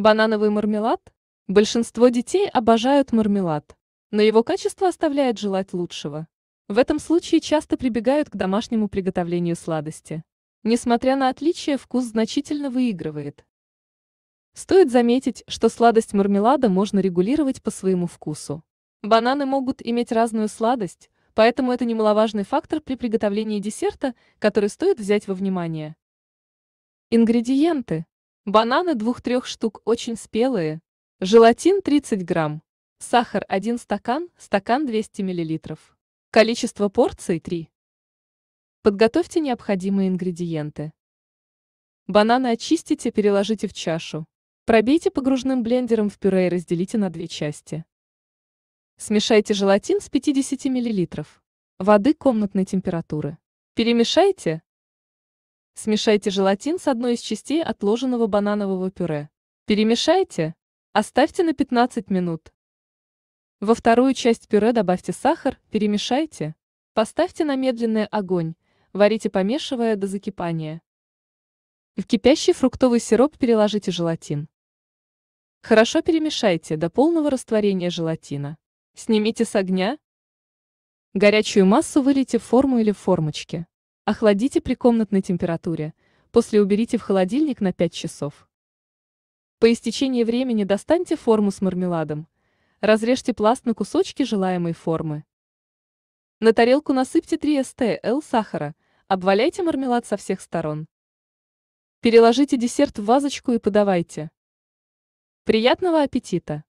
Банановый мармелад? Большинство детей обожают мармелад, но его качество оставляет желать лучшего. В этом случае часто прибегают к домашнему приготовлению сладости. Несмотря на отличие, вкус значительно выигрывает. Стоит заметить, что сладость мармелада можно регулировать по своему вкусу. Бананы могут иметь разную сладость, поэтому это немаловажный фактор при приготовлении десерта, который стоит взять во внимание. Ингредиенты. Бананы двух-трех штук очень спелые. Желатин 30 грамм. Сахар 1 стакан, стакан 200 миллилитров. Количество порций 3. Подготовьте необходимые ингредиенты. Бананы очистите, переложите в чашу. Пробейте погружным блендером в пюре и разделите на две части. Смешайте желатин с 50 мл воды комнатной температуры. Перемешайте, Смешайте желатин с одной из частей отложенного бананового пюре. Перемешайте. Оставьте на 15 минут. Во вторую часть пюре добавьте сахар, перемешайте. Поставьте на медленный огонь, варите помешивая до закипания. В кипящий фруктовый сироп переложите желатин. Хорошо перемешайте до полного растворения желатина. Снимите с огня. Горячую массу вылейте в форму или формочки. Охладите при комнатной температуре, после уберите в холодильник на 5 часов. По истечении времени достаньте форму с мармеладом. Разрежьте пласт на кусочки желаемой формы. На тарелку насыпьте 3 стл сахара, обваляйте мармелад со всех сторон. Переложите десерт в вазочку и подавайте. Приятного аппетита!